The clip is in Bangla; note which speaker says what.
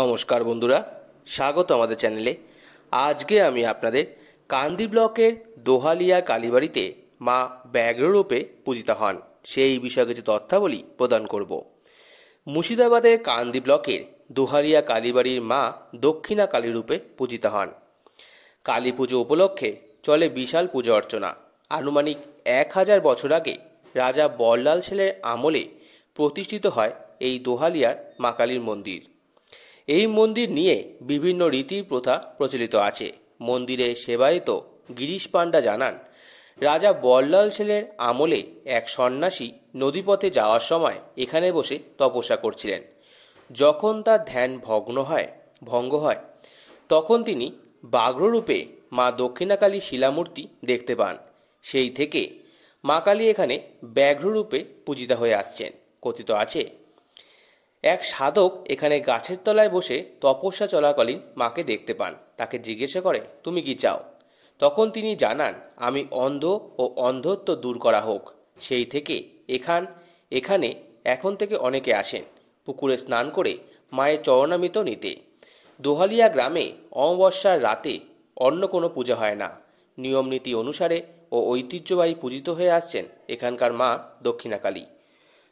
Speaker 1: নমস্কার বন্ধুরা স্বাগত আমাদের চ্যানেলে আজকে আমি আপনাদের কান্দি ব্লকের দোহালিয়া কালীবাড়িতে মা ব্যাঘ্ররূপে পূজিত হন সেই বিষয়ে কিছু তথ্যাবলী প্রদান করব মুর্শিদাবাদের কান্দি ব্লকের দোহালিয়া কালীবাড়ির মা দক্ষিণা কালীরূপে পূজিত হন কালী পুজো উপলক্ষে চলে বিশাল পূজা অর্চনা আনুমানিক এক হাজার বছর আগে রাজা বললাল সেলের আমলে প্রতিষ্ঠিত হয় এই দোহালিয়ার মা কালীর মন্দির এই মন্দির নিয়ে বিভিন্ন রীতি প্রথা প্রচলিত আছে মন্দিরে সেবায়িত গিরিশ পাণ্ডা জানান রাজা বল্লাল সেনের আমলে এক সন্ন্যাসী নদীপথে যাওয়ার সময় এখানে বসে তপস্যা করছিলেন যখন তার ধ্যান ভগ্ন হয় ভঙ্গ হয় তখন তিনি বাঘ্ররূপে মা দক্ষিণাকালী শিলামূর্তি দেখতে পান সেই থেকে মা কালী এখানে ব্যাঘ্ররূপে পূজিতা হয়ে আসছেন কথিত আছে এক সাধক এখানে গাছের তলায় বসে তপস্যা চলাকালীন মাকে দেখতে পান তাকে জিজ্ঞাসা করে তুমি কি চাও তখন তিনি জানান আমি অন্ধ ও অন্ধত্ব দূর করা হোক সেই থেকে এখান এখানে এখন থেকে অনেকে আসেন পুকুরে স্নান করে মায়ের চরণামিত নিতে দোহালিয়া গ্রামে অমাবস্যার রাতে অন্য কোনো পূজা হয় না নিয়মনীতি অনুসারে ও ঐতিহ্যবাহী পূজিত হয়ে আসছেন এখানকার মা দক্ষিণাকালী